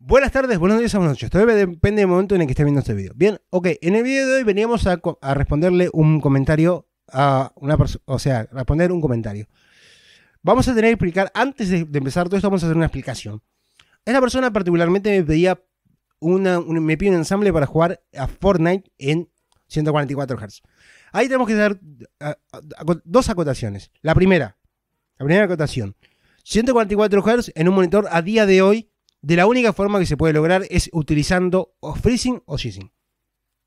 Buenas tardes, buenos días, buenas noches. Todo depende del momento en el que esté viendo este video. Bien, ok. En el video de hoy veníamos a, responderle un comentario a una persona, o sea, responder un comentario. Vamos a tener que explicar, antes de, empezar todo esto, vamos a hacer una explicación. Esta persona particularmente me pedía un, me pide un ensamble para jugar a Fortnite en 144 Hz. Ahí tenemos que dar dos acotaciones. La primera, la primera acotación. 144 Hz en un monitor a día de hoy de la única forma que se puede lograr es utilizando o freezing o G-Sync.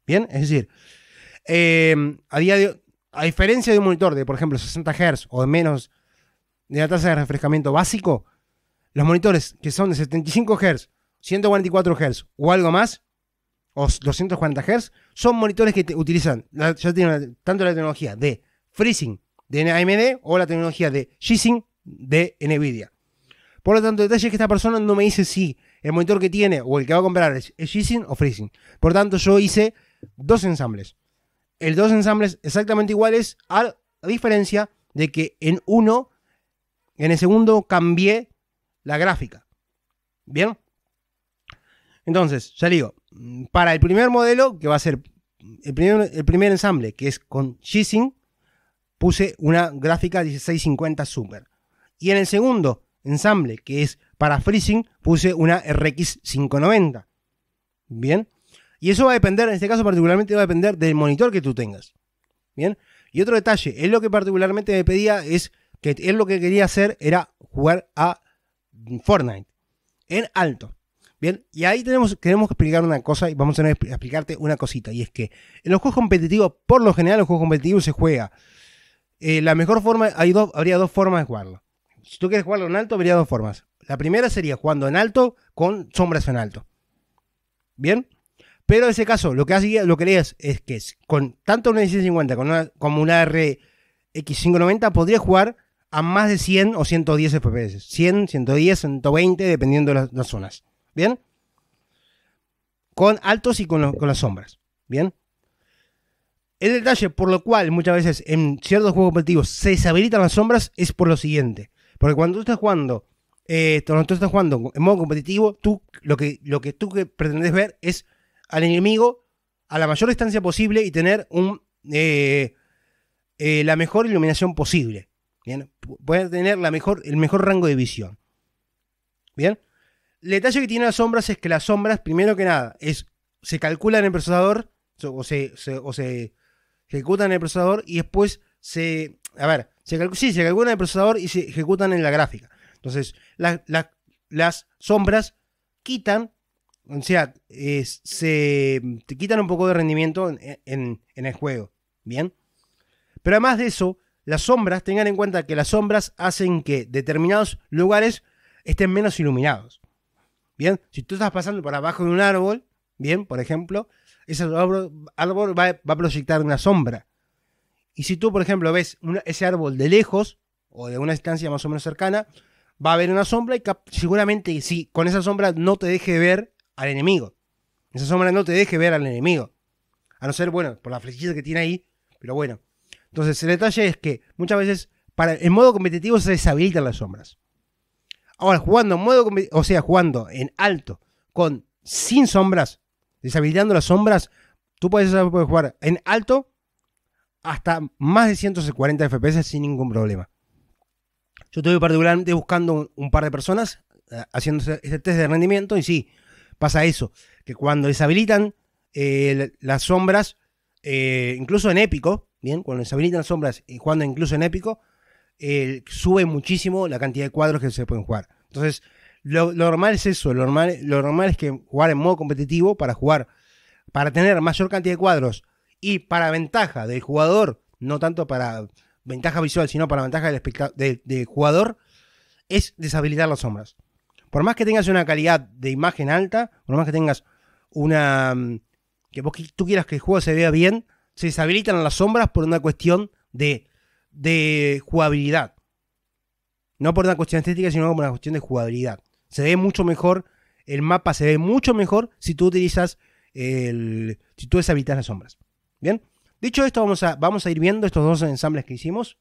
¿Bien? Es decir, eh, a diferencia de un monitor de, por ejemplo, 60 Hz o de menos de la tasa de refrescamiento básico, los monitores que son de 75 Hz, 144 Hz o algo más, o 240 Hz, son monitores que utilizan, ya tienen tanto la tecnología de freezing de AMD o la tecnología de G-Sync de NVIDIA. Por lo tanto, el detalle es que esta persona no me dice si el monitor que tiene o el que va a comprar es G-Sync o FreeSync. Por lo tanto, yo hice dos ensambles. El dos ensambles exactamente iguales, a diferencia de que en uno, en el segundo, cambié la gráfica. ¿Bien? Entonces, ya digo, para el primer modelo, que va a ser el primer, el primer ensamble, que es con G-Sync, puse una gráfica 1650 Super. Y en el segundo, ensamble, que es para freezing, puse una RX 590. Bien. Y eso va a depender, en este caso particularmente va a depender del monitor que tú tengas. Bien. Y otro detalle, él lo que particularmente me pedía es que él lo que quería hacer era jugar a Fortnite en alto. Bien, y ahí tenemos, queremos explicar una cosa y vamos a explicarte una cosita. Y es que en los juegos competitivos, por lo general, los juegos competitivos se juega. Eh, la mejor forma, hay dos, habría dos formas de jugarlo si tú quieres jugarlo en alto, habría dos formas. La primera sería jugando en alto con sombras en alto. ¿Bien? Pero en ese caso, lo que hacía, lo que es que con tanto una 1650 con una, como una RX590 podrías jugar a más de 100 o 110 FPS. 100, 110, 120, dependiendo de las, zonas. ¿Bien? Con altos y con, con las sombras. ¿Bien? El detalle por lo cual muchas veces en ciertos juegos competitivos se deshabilitan las sombras es por lo siguiente. Porque cuando tú estás jugando, eh, cuando tú estás jugando en modo competitivo, tú lo que, lo que tú que pretendes ver es al enemigo a la mayor distancia posible y tener un, eh, eh, la mejor iluminación posible. Bien, poder tener la mejor, el mejor rango de visión. Bien, el detalle que tiene las sombras es que las sombras, primero que nada, es, se calculan en el procesador o se ejecutan en el procesador y después se. A ver, sí, se calculan en el procesador y se ejecutan en la gráfica. Entonces, las sombras quitan, o sea, se te quitan un poco de rendimiento en, el juego. Bien. Pero además de eso, las sombras, tengan en cuenta que las sombras hacen que determinados lugares estén menos iluminados. Bien, si tú estás pasando por abajo de un árbol, bien, por ejemplo, ese árbol, árbol va, a proyectar una sombra. Y si tú, por ejemplo, ves ese árbol de lejos o de una distancia más o menos cercana, va a haber una sombra y seguramente si sí, con esa sombra no te deje ver al enemigo. Esa sombra no te deje ver al enemigo. A no ser, bueno, por la flechita que tiene ahí, pero bueno. Entonces, el detalle es que muchas veces para, en modo competitivo se deshabilitan las sombras. Ahora, jugando en modo o sea, jugando en alto, con sin sombras, deshabilitando las sombras, tú puedes jugar en alto hasta más de 140 FPS sin ningún problema. Yo estoy particularmente buscando un par de personas eh, haciendo este test de rendimiento y sí, pasa eso, que cuando deshabilitan eh, las sombras, eh, incluso en épico, bien, cuando deshabilitan las sombras y jugando incluso en épico, sube muchísimo la cantidad de cuadros que se pueden jugar. Entonces, lo, normal es eso, lo normal, lo normal es que jugar en modo competitivo para jugar, para tener mayor cantidad de cuadros y para ventaja del jugador, no tanto para ventaja visual, sino para ventaja del, jugador, es deshabilitar las sombras. Por más que tengas una calidad de imagen alta, por más que tengas una... Mm, que vos, tú quieras que el juego se vea bien, se deshabilitan las sombras por una cuestión de, jugabilidad. No por una cuestión estética, sino por una cuestión de jugabilidad. Se ve mucho mejor, el mapa se ve mucho mejor si tú utilizas el... si tú deshabilitas las sombras. Bien, dicho esto, vamos a, vamos a ir viendo estos dos ensambles que hicimos.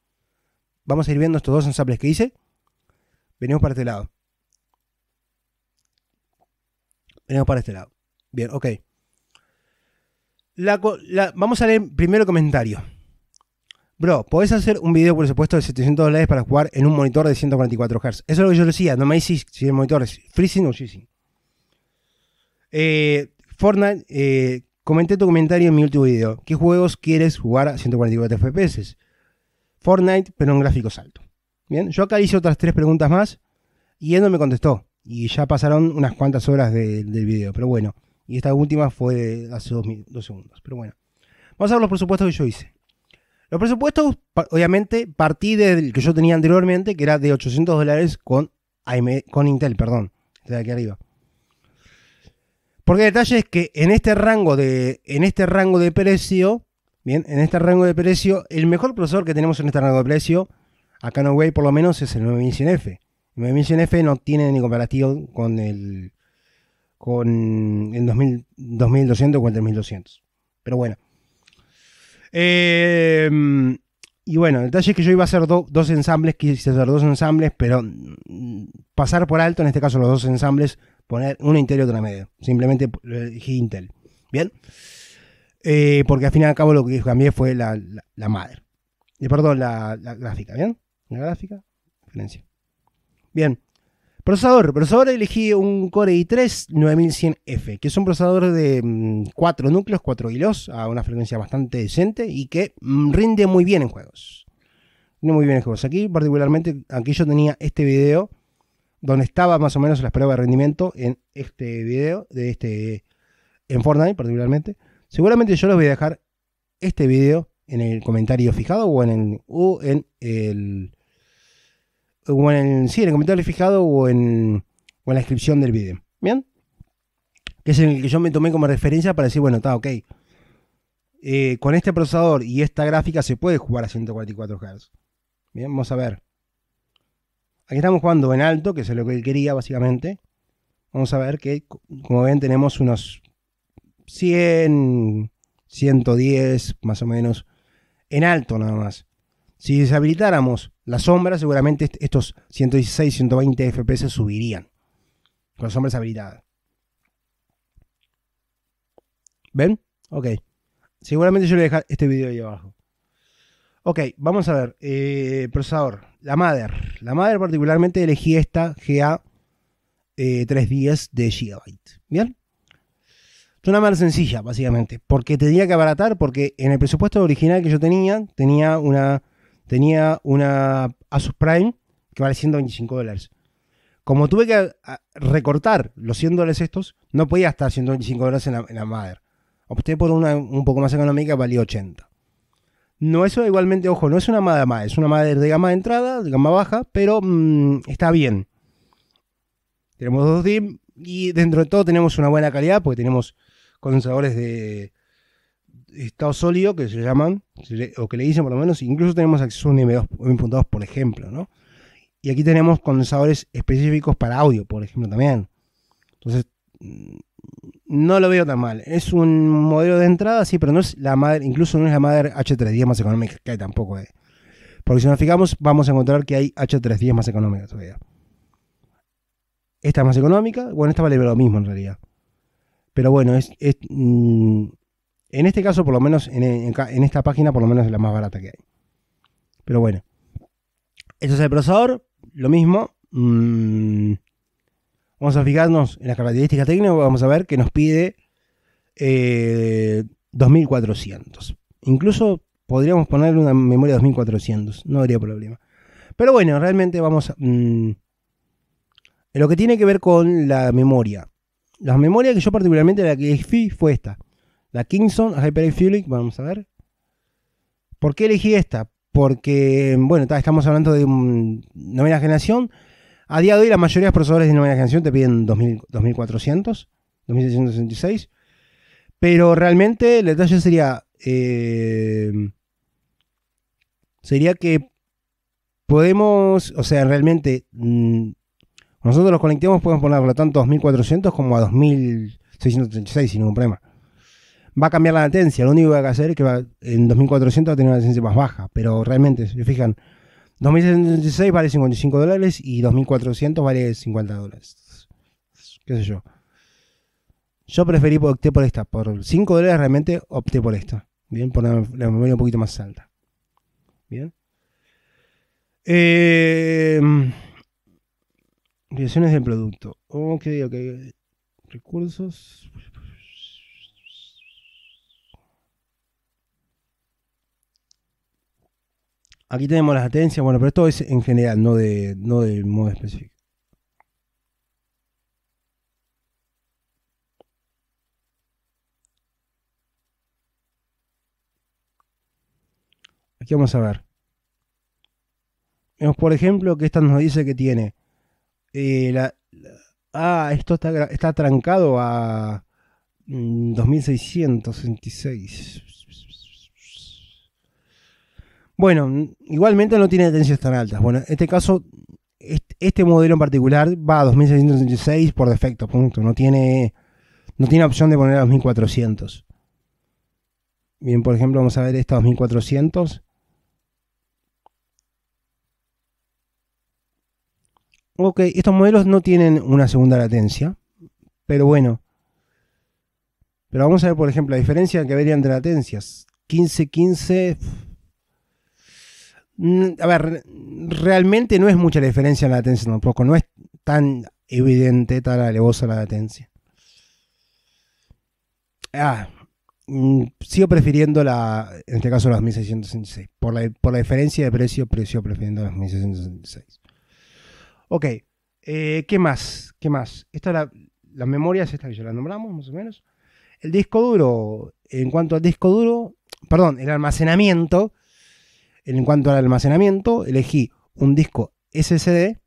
Vamos a ir viendo estos dos ensambles que hice. Venimos para este lado. Venimos para este lado. Bien, ok. vamos a leer primero el comentario. Bro, podés hacer un video por supuesto de 700 dólares para jugar en un monitor de 144 Hz. Eso es lo que yo decía. No me decís si el monitor es freezing o freezing. Eh, Fortnite, eh, Comenté tu comentario en mi último video. ¿Qué juegos quieres jugar a 144 FPS? Fortnite, pero en gráficos altos. Bien, yo acá hice otras tres preguntas más y él no me contestó. Y ya pasaron unas cuantas horas del video, pero bueno. Y esta última fue hace dos, segundos, pero bueno. Vamos a ver los presupuestos que yo hice. Los presupuestos, obviamente, partí del que yo tenía anteriormente, que era de 800 dólares con, Intel, perdón, de aquí arriba. Porque el detalle es que en este rango de, en este rango de precio, bien, en este rango de precio, el mejor procesador que tenemos en este rango de precio, acá en Huawei por lo menos, es el 9100F. El 9100F no tiene ni comparativo con el con el 2200 o el 3200. Pero bueno. Em, y bueno, el detalle es que yo iba a hacer dos ensambles, quise hacer dos ensambles, pero mm, pasar por alto, en este caso los dos ensambles, poner una interior y otra media. Simplemente elegí Intel. Bien. Eh, porque al fin y al cabo lo que cambié fue la, la, madre. Y eh, perdón, la, la, gráfica, ¿bien? La gráfica, diferencia. Bien. Procesador. Procesador elegí un Core i3 9100F, que es un procesador de 4 mm, núcleos, 4 hilos, a una frecuencia bastante decente y que mm, rinde muy bien en juegos. Rinde muy bien en juegos. Aquí, particularmente, aquí yo tenía este video donde estaba más o menos las pruebas de rendimiento en este video, de este, en Fortnite particularmente. Seguramente yo les voy a dejar este video en el comentario fijado o en el, en el, o en sí, en el comentario fijado o en, la descripción del video. ¿Bien? Que es en el que yo me tomé como referencia para decir, bueno, está ok. Eh, con este procesador y esta gráfica se puede jugar a 144 Hz. Bien, vamos a ver. Aquí estamos jugando en alto, que es lo que él quería básicamente. Vamos a ver que, como ven, tenemos unos 100, 110 más o menos en alto nada más. Si deshabilitáramos la sombra, seguramente estos 116, 120 FPS subirían. Con las sombras habilitadas. ¿Ven? Ok. Seguramente yo le voy a dejar este video ahí abajo. Ok, vamos a ver. Eh, procesador. La Mother. La Mother particularmente elegí esta GA310 eh, de Gigabyte. ¿Bien? Es una Mother sencilla, básicamente. Porque tenía que abaratar, porque en el presupuesto original que yo tenía, tenía una, tenía una Asus Prime que vale 125 dólares. Como tuve que ah, recortar los 100 dólares estos, no podía estar 125 dólares en la, madre. A Mother. Opté por una un poco más económica, valía 80. No, eso igualmente, ojo, no es una más, es una madre de gama de entrada, de gama baja, pero mm, está bien. Tenemos dos DIM y dentro de todo tenemos una buena calidad porque tenemos condensadores de estado sólido que se llaman, o que le dicen por lo menos, incluso tenemos acceso a un M2, por ejemplo, ¿no? Y aquí tenemos condensadores específicos para audio, por ejemplo, también. Entonces, mm, no lo veo tan mal. Es un modelo de entrada, sí, pero no es la madre, incluso no es la madre H310 más económica que hay tampoco. Eh. Porque si nos fijamos, vamos a encontrar que hay H310 más económica todavía. Esta es más económica, bueno, esta vale lo mismo en realidad. Pero bueno, es, mm, en este caso, por lo menos, en, esta página, por lo menos es la más barata que hay. Pero bueno. eso es el procesador, lo mismo. Mm, Vamos a fijarnos en las características técnicas, vamos a ver que nos pide 2400. Eh, Incluso podríamos ponerle una memoria de 2400, no habría problema. Pero bueno, realmente vamos a... Mm, lo que tiene que ver con la memoria. La memoria que yo particularmente la que elegí fue esta. La Kingston Hyper Fueling, vamos a ver. ¿Por qué elegí esta? Porque, bueno, estamos hablando de novena generación a día de hoy, la mayoría de los procesadores de nueva generación te piden 2400, 2666. Pero realmente el detalle sería. Eh, sería que podemos. O sea, realmente. Mm, nosotros los conectemos podemos ponerlo tanto a 2400 como a 2636 sin ningún problema. Va a cambiar la latencia, lo único que va a hacer es que va, en 2400 va a tener una latencia más baja, pero realmente, si se fijan, 2066 vale 55 dólares y 2400 vale 50 dólares. ¿Qué sé yo? Yo preferí, opté por esta. Por 5 dólares realmente opté por esta. Bien, por la, memoria un poquito más alta. Bien. Eh, del producto. Ok, ok. Recursos. Aquí tenemos las latencias, bueno, pero esto es en general, no de, no modo específico. Aquí vamos a ver. Vemos, por ejemplo, que esta nos dice que tiene. Eh, ah, esto está, está trancado a 2666. Mm, bueno, igualmente no tiene latencias tan altas. Bueno, en este caso, este modelo en particular va a 2636 por defecto, punto. No tiene, no tiene opción de poner a 2400. Bien, por ejemplo, vamos a ver esta 2400. Ok, estos modelos no tienen una segunda latencia, pero bueno. Pero vamos a ver, por ejemplo, la diferencia que habría entre latencias. 15, 15 Mm, a ver, realmente no es mucha diferencia en la latencia tampoco, no es tan evidente, tan alevosa la latencia. Ah, mm, sigo prefiriendo la, en este caso las 1666. Por la, por la diferencia de precio, precio prefiriendo las 1666. Ok, eh, ¿qué más? ¿Qué más? Esta la, la memoria esta que ya la nombramos, más o menos. El disco duro, en cuanto al disco duro, perdón, el almacenamiento, en cuanto al almacenamiento, elegí un disco SSD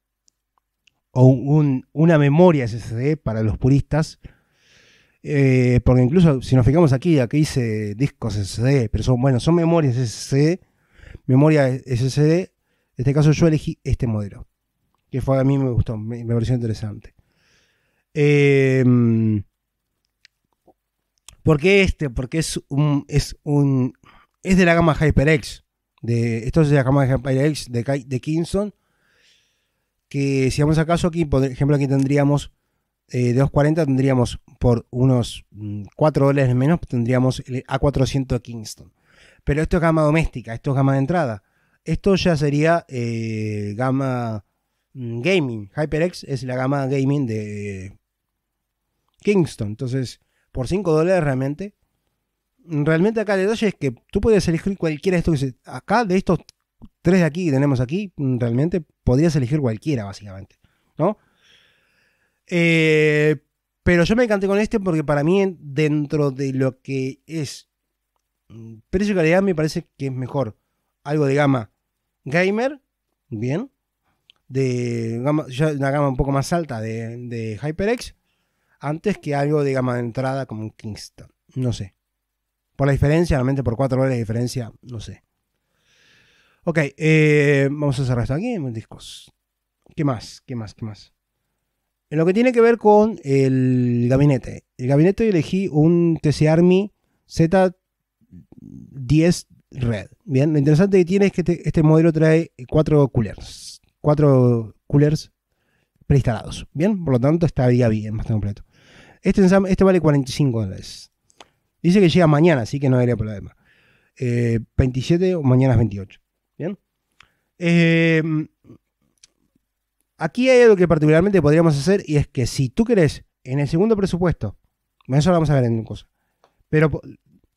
o una memoria SSD para los puristas. Eh, porque incluso si nos fijamos aquí, aquí dice discos SSD, pero son, bueno, son memorias SSD. Memoria SSD. En este caso yo elegí este modelo. Que fue a mí me gustó, me, pareció interesante. Em, ¿Por qué este? Porque es un, es un. Es de la gama HyperX de esto es la gama de de, de Kingston, que si vamos acaso aquí, por ejemplo, aquí tendríamos eh, de 240 tendríamos por unos 4 mm, dólares menos, tendríamos el A400 Kingston. Pero esto es gama doméstica, esto es gama de entrada. Esto ya sería eh, gama mm, gaming. HyperX es la gama gaming de Kingston. Entonces, por 5 dólares realmente realmente acá el detalle es que tú puedes elegir cualquiera de estos. acá, de estos tres de aquí que tenemos aquí, mm, realmente podrías elegir cualquiera, básicamente. ¿No? Eh, pero yo me encanté con este porque para mí, dentro de lo que es mm, precio y calidad, me parece que es mejor. Algo de gama gamer, bien. De una gama un poco más alta de, de HyperX, antes que algo de gama de entrada como un Kingston. No sé. Por la diferencia, realmente por 4 dólares de diferencia, no sé. Ok, eh, vamos a cerrar esto aquí. Discos. ¿Qué más? ¿Qué más? ¿Qué más? En lo que tiene que ver con el gabinete. El gabinete elegí un TC Army Z10 Red. Bien, lo interesante que tiene es que este, este modelo trae 4 coolers. 4 coolers preinstalados. Bien, por lo tanto está bien, bastante completo. Este, este vale 45 dólares. Dice que llega mañana, así que no habría problema. 27 eh, o mañana es 28. ¿Bien? Em, aquí hay algo que particularmente podríamos hacer y es que si tú querés, en el segundo presupuesto, eso lo vamos a ver en cosa, pero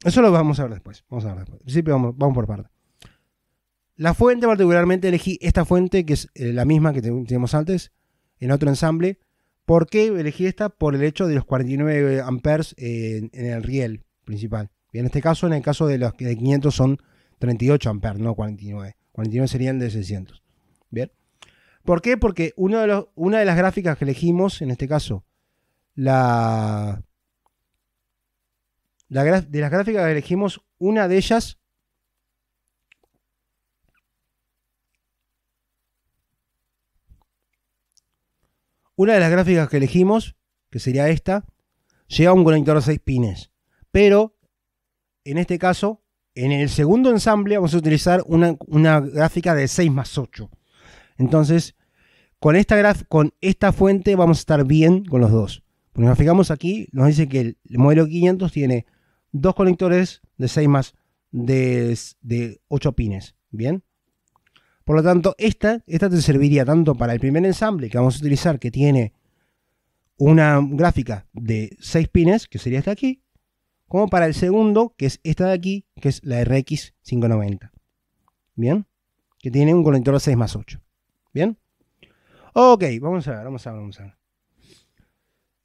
eso lo vamos a ver después. Vamos a ver después. En principio vamos, por parte. La fuente particularmente elegí esta fuente que es eh, la misma que teníamos antes en otro ensamble. ¿Por qué elegí esta? Por el hecho de los 49 amperes eh, en el riel principal. en este caso, en el caso de los de 500 son 38 amperes, no 49. 49 serían de 600. ¿Bien? ¿Por qué? Porque uno de los, una de las gráficas que elegimos, en este caso, la, de las gráficas que elegimos, una de ellas Una de las gráficas que elegimos, que sería esta, llega un conector de 6 pines pero en este caso, en el segundo ensamble vamos a utilizar una, gráfica de 6 más 8. Entonces, con esta, con esta fuente vamos a estar bien con los dos. Porque nos fijamos aquí, nos dice que el, modelo 500 tiene dos conectores de 6 más de, 8 pines. Bien. Por lo tanto, esta, esta te serviría tanto para el primer ensamble que vamos a utilizar, que tiene una gráfica de 6 pines, que sería esta aquí, como para el segundo, que es esta de aquí, que es la RX 590. ¿Bien? Que tiene un conector 6 más 8. ¿Bien? Ok, vamos a ver, vamos a ver, vamos a ver.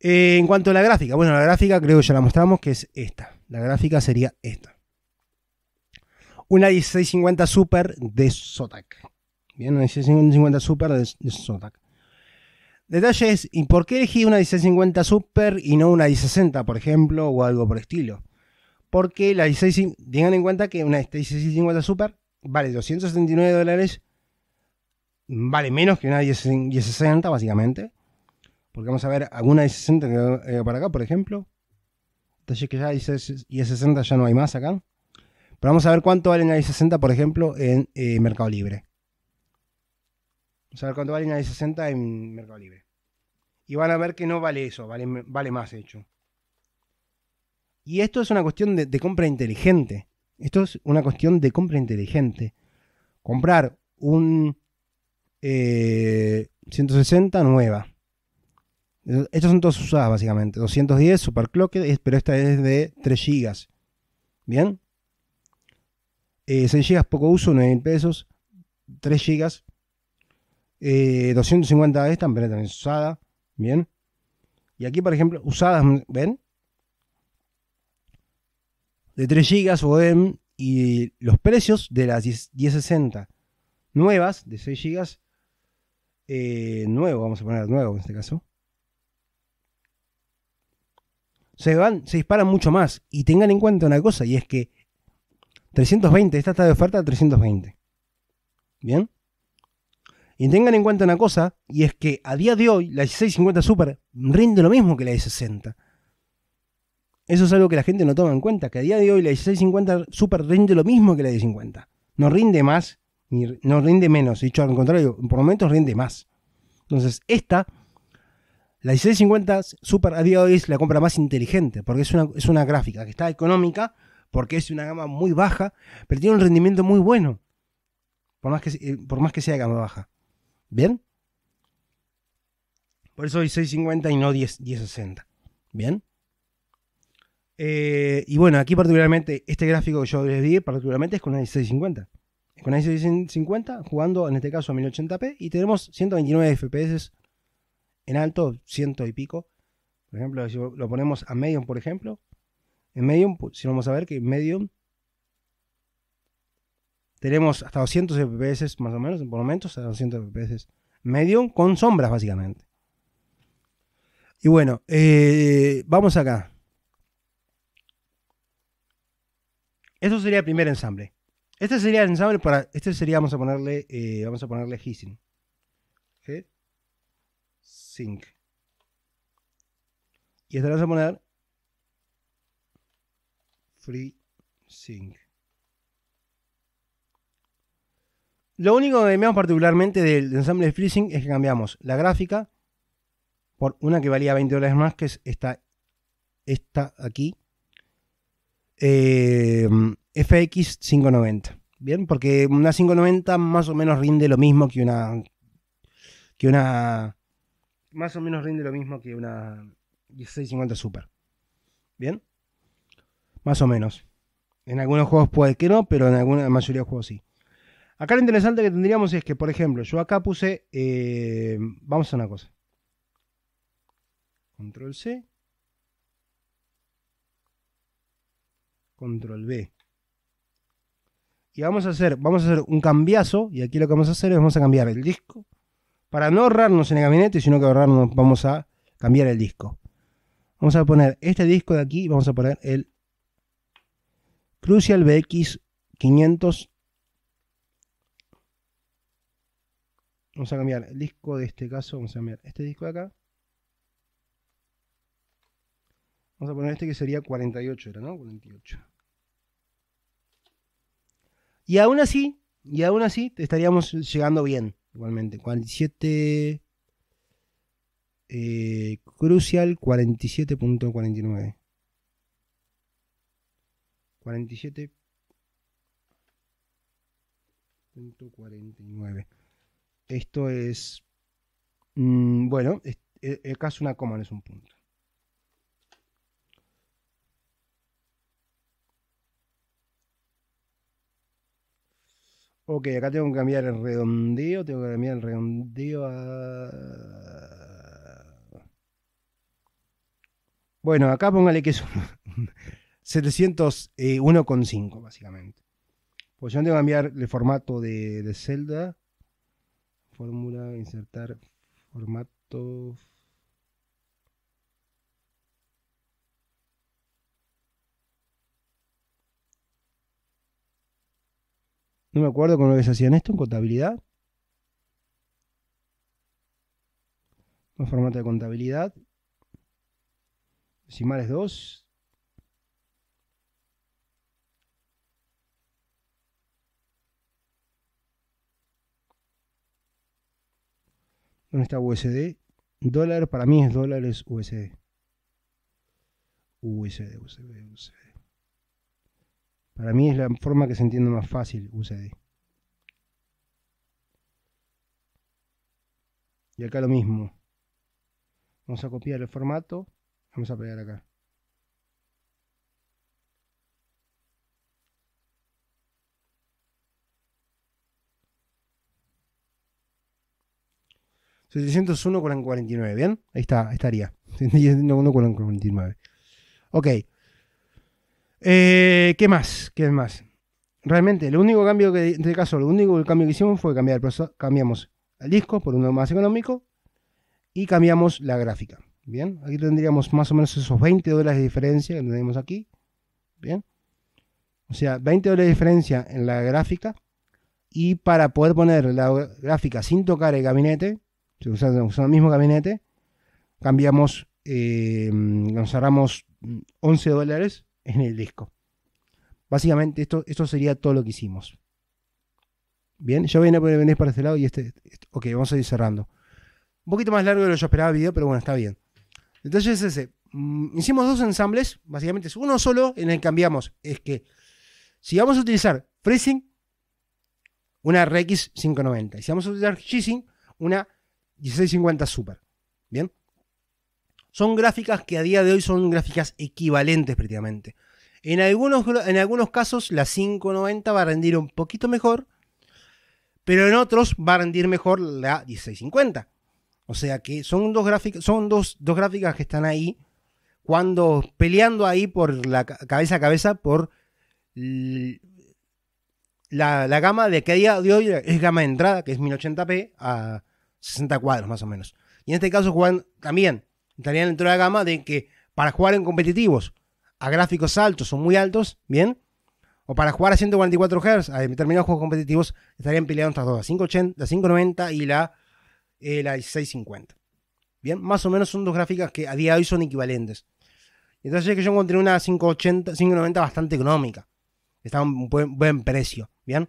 Eh, en cuanto a la gráfica, bueno, la gráfica creo que ya la mostramos, que es esta. La gráfica sería esta. Una 1650 Super de Zotac. Bien, una 1650 Super de, de Detalle es, ¿y por qué elegí una 1650 Super y no una i60, por ejemplo, o algo por estilo? Porque la 16, tengan en cuenta que una 1650 este Super vale 279 dólares, vale menos que una i60, básicamente. Porque vamos a ver alguna 1060 que eh, para acá, por ejemplo. Detalle que ya i60 ya no hay más acá. Pero vamos a ver cuánto vale una i60, por ejemplo, en eh, Mercado Libre. O sea, cuánto vale una de 60 en Mercado Libre. Y van a ver que no vale eso, vale, vale más, hecho. Y esto es una cuestión de, compra inteligente. Esto es una cuestión de compra inteligente. Comprar un 160 eh, nueva. Estas son todas usadas básicamente. 210 superclocked, pero esta es de 3 GB. ¿Bien? 6 eh, GB poco uso, 9 pesos. 3 GB 250 eh, de estas, pero también usada. Bien. Y aquí, por ejemplo, usadas, ¿ven? De 3 GB o y los precios de las 10, 1060 nuevas, de 6 GB, eh, nuevo, vamos a poner nuevo en este caso. Se, van, se disparan mucho más. Y tengan en cuenta una cosa, y es que 320, esta está de oferta de 320. ¿Bien? Y tengan en cuenta una cosa, y es que a día de hoy la 1650 Super rinde lo mismo que la de 60 Eso es algo que la gente no toma en cuenta, que a día de hoy la 1650 Super rinde lo mismo que la de 50 No rinde más, ni, no rinde menos, dicho al contrario, por momentos rinde más. Entonces, esta, la 1650 Super a día de hoy es la compra más inteligente, porque es una, gráfica que está económica, porque es una gama muy baja, pero tiene un rendimiento muy bueno, por más que, eh, por más que sea gama baja. ¿Bien? Por eso hoy 6.50 y no 10.60. ¿Bien? Eh, y bueno, aquí particularmente, este gráfico que yo les di, particularmente es con una Es Con una 1650 jugando en este caso a 1080p y tenemos 129 FPS en alto, ciento y pico. Por ejemplo, si lo ponemos a medium, por ejemplo, en medium, pues, si vamos a ver que medium tenemos hasta 200 FPS más o menos, por momentos, hasta 200 FPS medio, con sombras básicamente. Y bueno, eh, vamos acá. Esto sería el primer ensamble. Este sería el ensamble para. Este sería, vamos a ponerle. Eh, vamos a ponerle hissing. Sync. Y este lo vamos a poner. Free sync. Lo único que cambiamos particularmente del ensamble de freezing es que cambiamos la gráfica por una que valía 20 dólares más, que es esta, aquí. Eh, FX 590. Bien, porque una 590 más o menos rinde lo mismo que una. que una. Más o menos rinde lo mismo que una 1650 Super. Bien. Más o menos. En algunos juegos puede que no, pero en alguna la mayoría de juegos sí. Acá lo interesante que tendríamos es que, por ejemplo, yo acá puse. Eh, vamos a una cosa. Control C. Control B. Y vamos a hacer, vamos a hacer un cambiazo. Y aquí lo que vamos a hacer es vamos a cambiar el disco. Para no ahorrarnos en el gabinete, sino que ahorrarnos, vamos a cambiar el disco. Vamos a poner este disco de aquí. Vamos a poner el Crucial BX 500 Vamos a cambiar el disco de este caso, vamos a cambiar este disco de acá. Vamos a poner este que sería 48, era, ¿no? 48. Y aún así, y aún así, estaríamos llegando bien, igualmente. 47... Eh, crucial 47.49. 47.49. Esto es, mm, bueno, e, el caso una coma no es un punto. Ok, acá tengo que cambiar el redondeo, tengo que cambiar el redondeo a... Bueno, acá póngale que es 701,5 eh, básicamente. Pues yo tengo que cambiar el formato de, de celda fórmula, insertar formato. No me acuerdo con lo que se hacían esto en contabilidad. Un formato de contabilidad. Decimales 2. ¿Dónde está USD? Dólar para mí es dólar USD. USD, USD, USD. Para mí es la forma que se entiende más fácil USD. Y acá lo mismo. Vamos a copiar el formato. Vamos a pegar acá. 601.49, 49, ¿bien? Ahí está, estaría. 701 Ok. Eh, ¿Qué más? ¿Qué más? Realmente, el único cambio que, en este caso, lo único cambio que hicimos fue cambiar el cambiamos el disco por uno más económico y cambiamos la gráfica. Bien, aquí tendríamos más o menos esos 20 dólares de diferencia que tenemos aquí. Bien, o sea, 20 dólares de diferencia en la gráfica. Y para poder poner la gráfica sin tocar el gabinete, usando, el mismo gabinete, cambiamos, eh, nos cerramos 11 dólares en el disco. Básicamente esto, esto sería todo lo que hicimos. Bien, yo venís venir para este lado y este, este, Ok, vamos a ir cerrando. Un poquito más largo de lo que yo esperaba el video, pero bueno, está bien. Entonces es ese. Mm, hicimos dos ensambles, básicamente es uno solo en el que cambiamos. Es que si vamos a utilizar freezing, una RX590. Y si vamos a utilizar g una 1650 Super. Bien. Son gráficas que a día de hoy son gráficas equivalentes prácticamente. En algunos, en algunos casos la 590 va a rendir un poquito mejor, pero en otros va a rendir mejor la 1650. O sea que son dos gráficas, son dos, gráficas que están ahí cuando peleando ahí por la cabeza a cabeza por la, la, gama de que a día de hoy es gama de entrada, que es 1080p, a 60 cuadros más o menos. Y en este caso juegan también, estarían dentro de la gama de que para jugar en competitivos a gráficos altos o muy altos, ¿bien? O para jugar a 144 Hz, a determinados juegos competitivos, estarían peleando estas dos, la la 590 y la, eh, 650. Bien, más o menos son dos gráficas que a día de hoy son equivalentes. Entonces que yo encontré una 580, 590 bastante económica. está un buen, buen precio, ¿bien?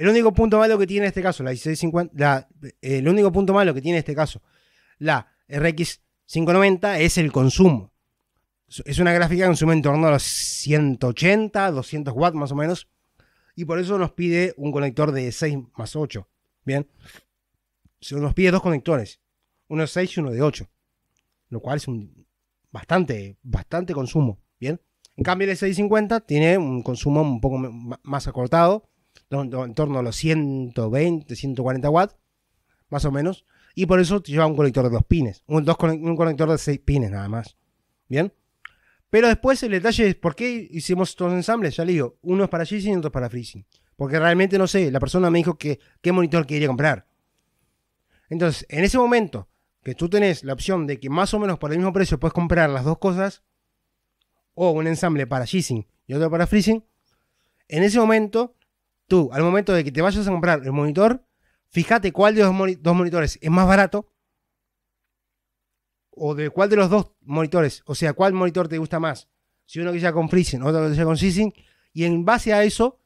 El único punto malo que tiene este caso, la eh, el único punto malo que tiene este caso, la RX 590 es el consumo. Es una gráfica que consume en torno a los 180, 200 watts más o menos. Y por eso nos pide un conector de 6 más 8. Bien. Se nos pide dos conectores. Uno de 6 y uno de 8. Lo cual es un bastante, bastante consumo. Bien. En cambio, el 650 tiene un consumo un poco más acortado en torno a los 120, 140 watts, más o menos. Y por eso lleva un conector de dos pines, un, dos, un conector de seis pines nada más. Bien. Pero después el detalle es por qué hicimos estos ensambles, ya le digo, uno es para G-Sync y otro para freezing. Porque realmente no sé, la persona me dijo que qué monitor quería comprar. Entonces, en ese momento que tú tenés la opción de que más o menos por el mismo precio puedes comprar las dos cosas, o un ensamble para G-Sync y otro para freezing, en ese momento tú, al momento de que te vayas a comprar el monitor, fíjate cuál de los dos monitores es más barato o de cuál de los dos monitores, o sea, cuál monitor te gusta más. Si uno que sea con FreeSync, otro que sea con Seasync, y en base a eso,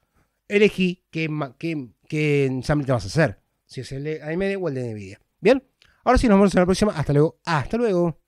elegí qué, qué, qué ensamble te vas a hacer. Si es el de AMD o el de NVIDIA. Bien, ahora sí nos vemos en la próxima. Hasta luego. Hasta luego.